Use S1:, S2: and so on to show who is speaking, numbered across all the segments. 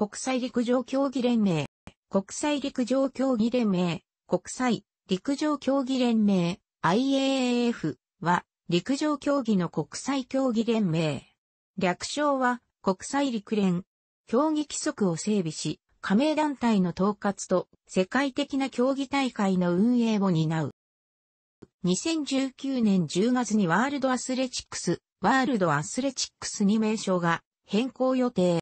S1: 国際陸上競技連盟、国際陸上競技連盟、国際陸上競技連盟 IAAF は陸上競技の国際競技連盟。略称は国際陸連。競技規則を整備し、加盟団体の統括と世界的な競技大会の運営を担う。2019年10月にワールドアスレチックス、ワールドアスレチックスに名称が変更予定。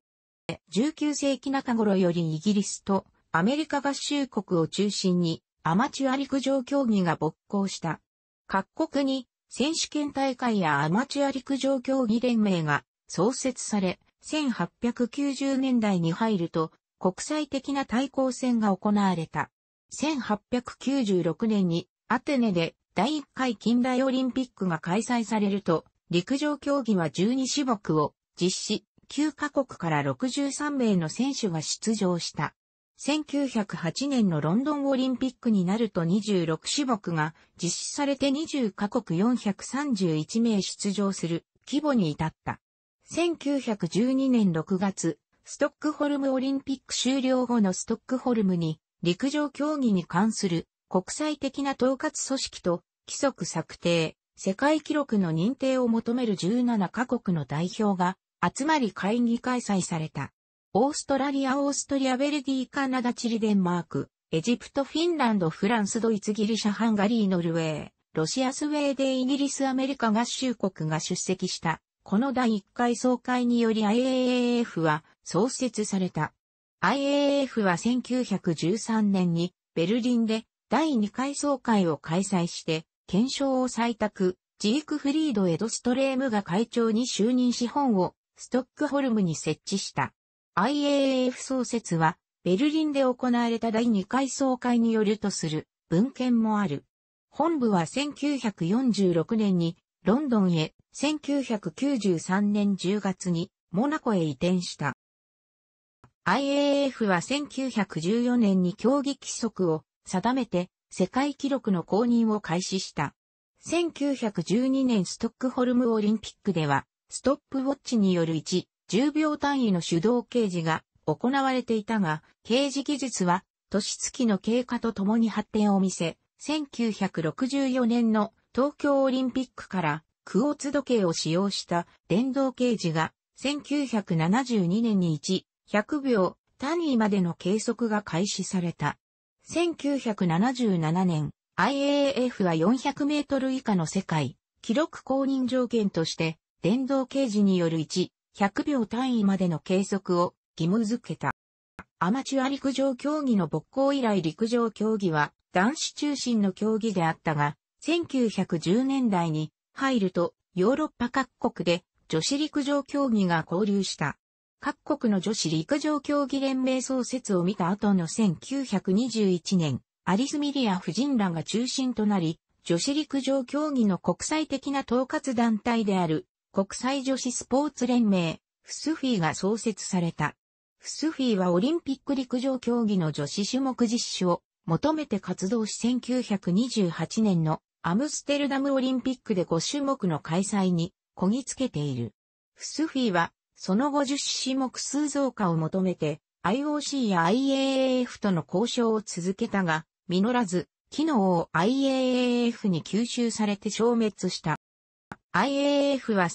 S1: 19世紀中頃よりイギリスとアメリカ合衆国を中心にアマチュア陸上競技が勃興した。各国に選手権大会やアマチュア陸上競技連盟が創設され、1890年代に入ると国際的な対抗戦が行われた。1896年にアテネで第1回近代オリンピックが開催されると、陸上競技は12種目を実施、9カ国から63名の選手が出場した。1908年のロンドンオリンピックになると26種目が実施されて20カ国431名出場する規模に至った。1912年6月、ストックホルムオリンピック終了後のストックホルムに陸上競技に関する国際的な統括組織と規則策定、世界記録の認定を求める17カ国の代表が集まり会議開催された。オーストラリア、オーストリア、ベルディ、カナダ、チリ、デンマーク、エジプト、フィンランド、フランス、ドイツ、ギリシャ、ハンガリー、ノルウェー、ロシア、スウェーデン、イギリス、アメリカ合衆国が出席した。この第1回総会により IAAF は創設された。IAAF は1913年にベルリンで第2回総会を開催して、検証を採択、ジークフリード・エドストレームが会長に就任資本をストックホルムに設置した。IAAF 創設は、ベルリンで行われた第2回総会によるとする文献もある。本部は1946年にロンドンへ、1993年10月にモナコへ移転した。IAF a は1914年に競技規則を定めて世界記録の公認を開始した。1912年ストックホルムオリンピックではストップウォッチによる1、10秒単位の手動掲示が行われていたが、掲示技術は年月の経過とともに発展を見せ、1964年の東京オリンピックからクオーツ時計を使用した電動掲示が1972年に1、100秒単位までの計測が開始された。1977年、IAF は400メートル以下の世界記録公認条件として電動掲示による1、100秒単位までの計測を義務付けた。アマチュア陸上競技の勃興以来陸上競技は男子中心の競技であったが、1910年代に入るとヨーロッパ各国で女子陸上競技が交流した。各国の女子陸上競技連盟創設を見た後の1921年、アリス・ミリア夫人らが中心となり、女子陸上競技の国際的な統括団体である国際女子スポーツ連盟、フスフィーが創設された。フスフィーはオリンピック陸上競技の女子種目実施を求めて活動し1928年のアムステルダムオリンピックで5種目の開催にこぎつけている。フスフィーはその後10種目数増加を求めて IOC や IAAF との交渉を続けたが、実らず、機能を IAAF に吸収されて消滅した。IAF は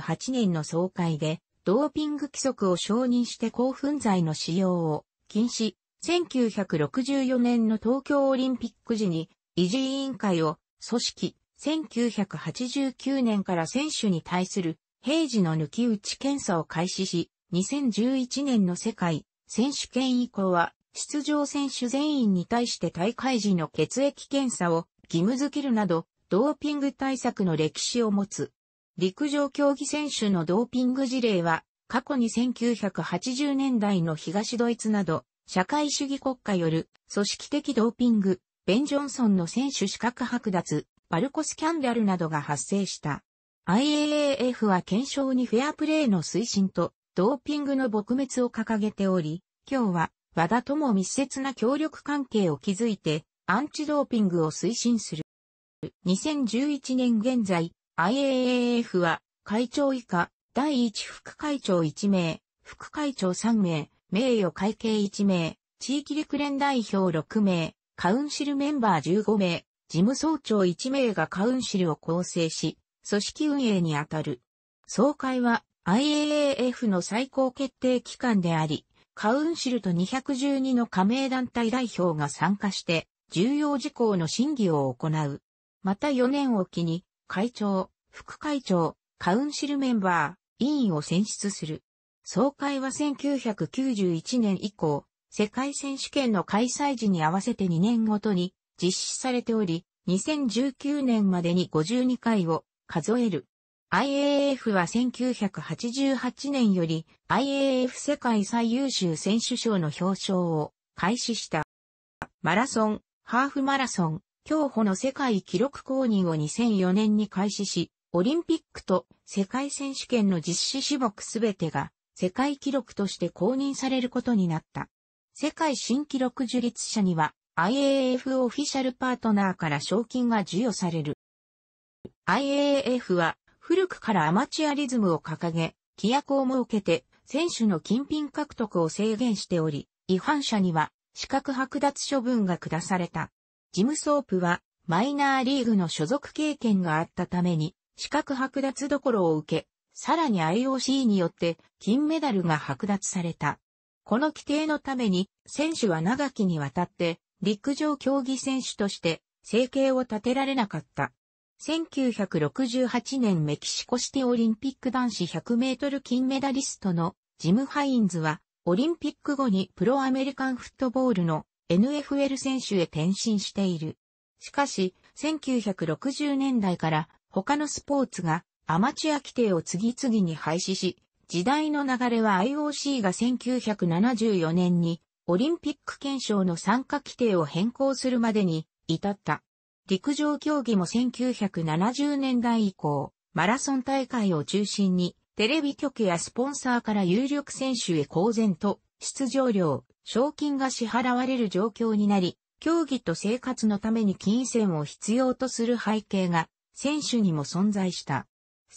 S1: 1928年の総会で、ドーピング規則を承認して興奮剤の使用を禁止、1964年の東京オリンピック時に維持委員会を組織、1989年から選手に対する平時の抜き打ち検査を開始し、2011年の世界選手権以降は出場選手全員に対して大会時の血液検査を義務づけるなどドーピング対策の歴史を持つ。陸上競技選手のドーピング事例は、過去に1980年代の東ドイツなど、社会主義国家よる組織的ドーピング、ベン・ジョンソンの選手資格剥奪、バルコスキャンダルなどが発生した。IAAF は検証にフェアプレーの推進と、ドーピングの撲滅を掲げており、今日は和田とも密接な協力関係を築いて、アンチドーピングを推進する。2011年現在、IAAF は会長以下、第1副会長1名、副会長3名、名誉会計1名、地域陸連代表6名、カウンシルメンバー15名、事務総長1名がカウンシルを構成し、組織運営にあたる。総会は IAAF の最高決定機関であり、カウンシルと212の加盟団体代表が参加して、重要事項の審議を行う。また4年を機に、会長、副会長、カウンシルメンバー、委員を選出する。総会は1991年以降、世界選手権の開催時に合わせて2年ごとに実施されており、2019年までに52回を数える。IAF は1988年より IAF 世界最優秀選手賞の表彰を開始した。マラソン、ハーフマラソン、競歩の世界記録公認を2004年に開始し、オリンピックと世界選手権の実施種目すべてが世界記録として公認されることになった。世界新記録樹立者には IAF オフィシャルパートナーから賞金が授与される。IAF は古くからアマチュアリズムを掲げ、規約を設けて選手の金品獲得を制限しており、違反者には資格剥奪処分が下された。ジムソープはマイナーリーグの所属経験があったために資格剥奪どころを受け、さらに IOC によって金メダルが剥奪された。この規定のために選手は長きにわたって陸上競技選手として生計を立てられなかった。1968年メキシコシティオリンピック男子100メートル金メダリストのジム・ハインズはオリンピック後にプロアメリカンフットボールの NFL 選手へ転身している。しかし、1960年代から他のスポーツがアマチュア規定を次々に廃止し、時代の流れは IOC が1974年にオリンピック憲章の参加規定を変更するまでに至った。陸上競技も1970年代以降、マラソン大会を中心にテレビ局やスポンサーから有力選手へ公然と出場料、賞金が支払われる状況になり、競技と生活のために金銭を必要とする背景が選手にも存在した。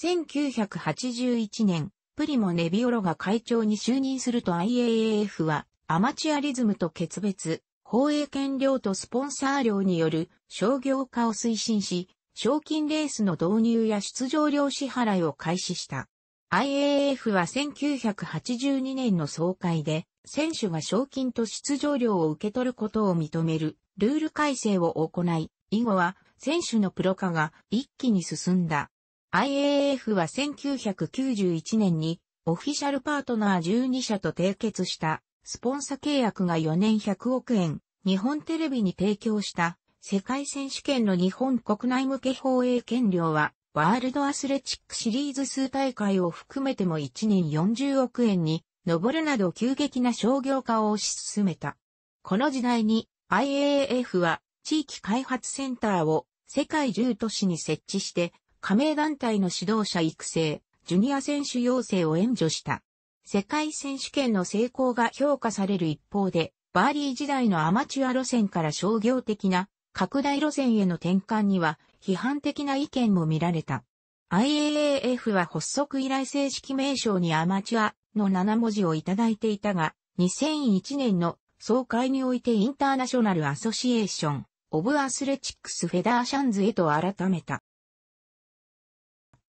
S1: 1981年、プリモ・ネビオロが会長に就任すると IAAF はアマチュアリズムと決別、放映権料とスポンサー料による商業化を推進し、賞金レースの導入や出場料支払いを開始した。IAAF は1982年の総会で選手が賞金と出場料を受け取ることを認めるルール改正を行い、以後は選手のプロ化が一気に進んだ。IAF は1991年にオフィシャルパートナー12社と締結したスポンサ契約が4年100億円、日本テレビに提供した世界選手権の日本国内向け放映権料はワールドアスレチックシリーズ数大会を含めても1年40億円に登るなど急激な商業化を推し進めた。この時代に IAAF は地域開発センターを世界10都市に設置して加盟団体の指導者育成、ジュニア選手養成を援助した。世界選手権の成功が評価される一方で、バーリー時代のアマチュア路線から商業的な拡大路線への転換には批判的な意見も見られた。IAAF は発足以来正式名称にアマチュアの7文字をいただいていたが、2001年の総会においてインターナショナルアソシエーション、オブアスレチックスフェダーシャンズへと改めた。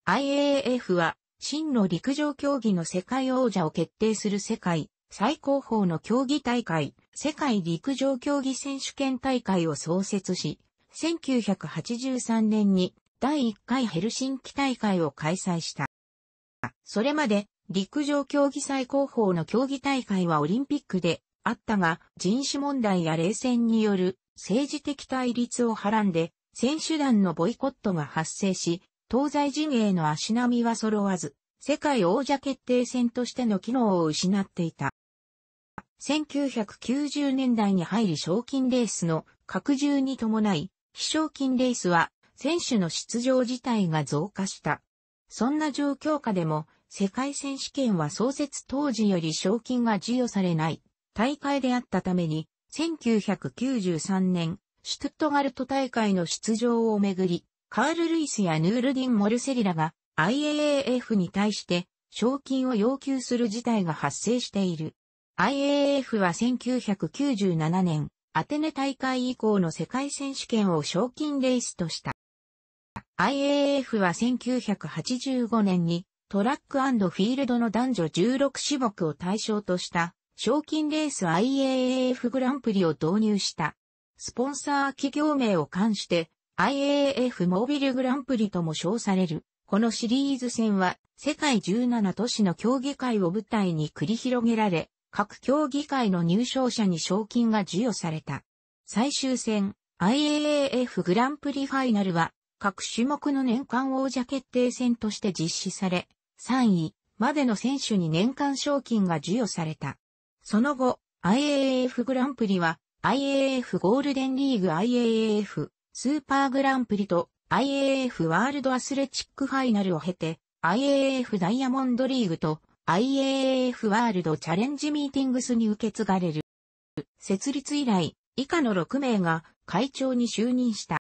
S1: IAAF は、真の陸上競技の世界王者を決定する世界、最高峰の競技大会、世界陸上競技選手権大会を創設し、1983年に第1回ヘルシンキ大会を開催した。それまで陸上競技最高峰の競技大会はオリンピックであったが、人種問題や冷戦による政治的対立をはらんで、選手団のボイコットが発生し、東西陣営の足並みは揃わず、世界王者決定戦としての機能を失っていた。1990年代に入り賞金レースの拡充に伴い、非賞金レースは選手の出場自体が増加した。そんな状況下でも世界選手権は創設当時より賞金が授与されない大会であったために、1993年、シュトゥットガルト大会の出場をめぐり、カール・ルイスやヌールディン・モルセリラが IAAF に対して賞金を要求する事態が発生している。IAAF は1997年、アテネ大会以降の世界選手権を賞金レースとした。IAAF は1985年にトラックフィールドの男女16種目を対象とした賞金レース IAAF グランプリを導入した。スポンサー企業名を冠して IAAF モービルグランプリとも称される。このシリーズ戦は世界17都市の競技会を舞台に繰り広げられ、各競技会の入賞者に賞金が授与された。最終戦 IAAF グランプリファイナルは各種目の年間王者決定戦として実施され、3位までの選手に年間賞金が授与された。その後、IAAF グランプリは IAAF ゴールデンリーグ IAAF スーパーグランプリと IAAF ワールドアスレチックファイナルを経て IAAF ダイヤモンドリーグと IAAF ワールドチャレンジミーティングスに受け継がれる。設立以来、以下の6名が会長に就任した。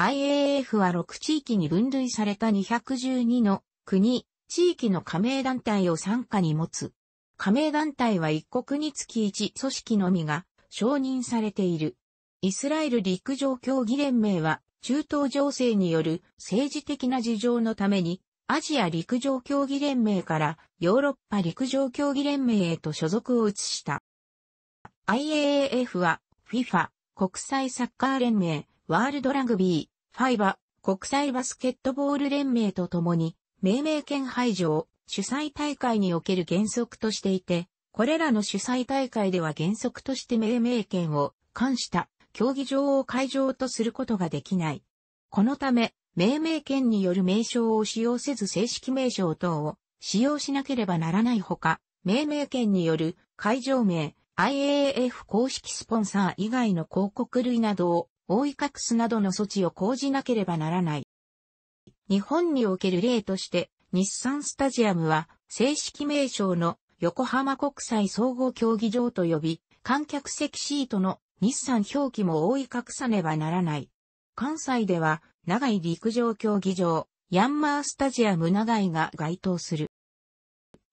S1: IAAF は6地域に分類された212の国、地域の加盟団体を参加に持つ。加盟団体は一国につき一組織のみが承認されている。イスラエル陸上競技連盟は中東情勢による政治的な事情のためにアジア陸上競技連盟からヨーロッパ陸上競技連盟へと所属を移した。IAAF は FIFA 国際サッカー連盟、ワールドラグビー、ファイバ国際バスケットボール連盟とともに命名権排除を主催大会における原則としていて、これらの主催大会では原則として命名権を冠した競技場を会場とすることができない。このため、命名権による名称を使用せず正式名称等を使用しなければならないほか、命名権による会場名、IAAF 公式スポンサー以外の広告類などを覆い隠すなどの措置を講じなければならない。日本における例として、日産スタジアムは正式名称の横浜国際総合競技場と呼び、観客席シートの日産表記も覆い隠さねばならない。関西では、長井陸上競技場、ヤンマースタジアム長井が該当する。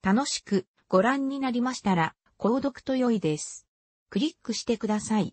S1: 楽しくご覧になりましたら、購読と良いです。クリックしてください。